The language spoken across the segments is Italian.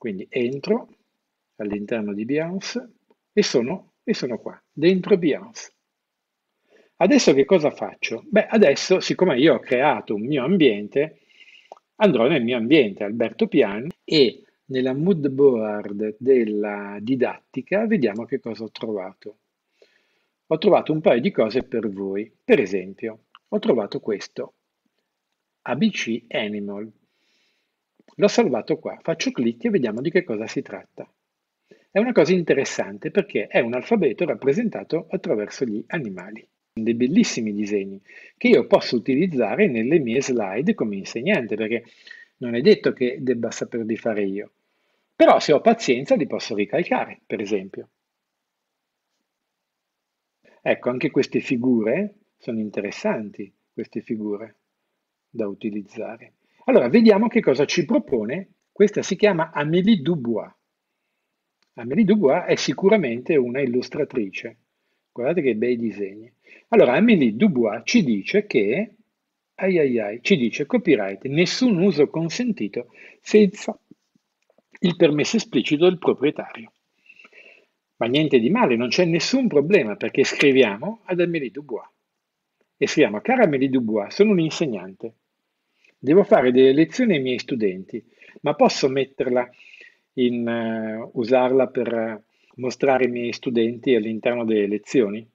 Quindi entro all'interno di Beyoncé e sono, e sono qua, dentro Beyoncé. Adesso che cosa faccio? Beh, adesso, siccome io ho creato un mio ambiente, andrò nel mio ambiente Alberto Pian e nella mood board della didattica vediamo che cosa ho trovato. Ho trovato un paio di cose per voi. Per esempio, ho trovato questo, ABC Animal. L'ho salvato qua, faccio clic e vediamo di che cosa si tratta. È una cosa interessante perché è un alfabeto rappresentato attraverso gli animali. dei bellissimi disegni che io posso utilizzare nelle mie slide come insegnante perché non è detto che debba saperli fare io. Però se ho pazienza li posso ricalcare, per esempio. Ecco, anche queste figure sono interessanti, queste figure da utilizzare. Allora, vediamo che cosa ci propone. Questa si chiama Amélie Dubois. Amélie Dubois è sicuramente una illustratrice. Guardate che bei disegni. Allora, Amélie Dubois ci dice che, ai ai ai, ci dice copyright, nessun uso consentito senza il permesso esplicito del proprietario. Ma niente di male, non c'è nessun problema perché scriviamo ad Amélie Dubois. E scriviamo, cara Amélie Dubois, sono un insegnante. Devo fare delle lezioni ai miei studenti, ma posso metterla in uh, usarla per eh, mostrare i miei studenti all'interno delle lezioni?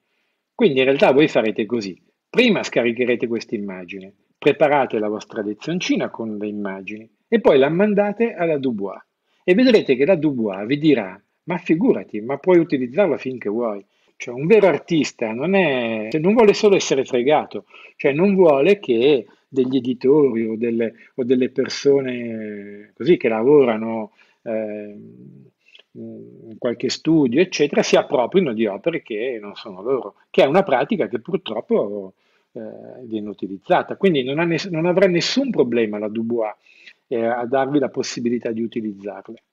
Quindi in realtà voi farete così. Prima scaricherete questa immagine, preparate la vostra lezioncina con le immagini e poi la mandate alla Dubois e vedrete che la Dubois vi dirà ma figurati, ma puoi utilizzarla finché vuoi. Cioè un vero artista non, è, cioè, non vuole solo essere fregato, cioè non vuole che degli editori o delle, o delle persone eh, così che lavorano eh, in qualche studio, eccetera, si appropriano di opere che non sono loro, che è una pratica che purtroppo eh, viene utilizzata. Quindi non, ne- non, avrà nessun problema la Dubois eh, a darvi la possibilità di utilizzarle.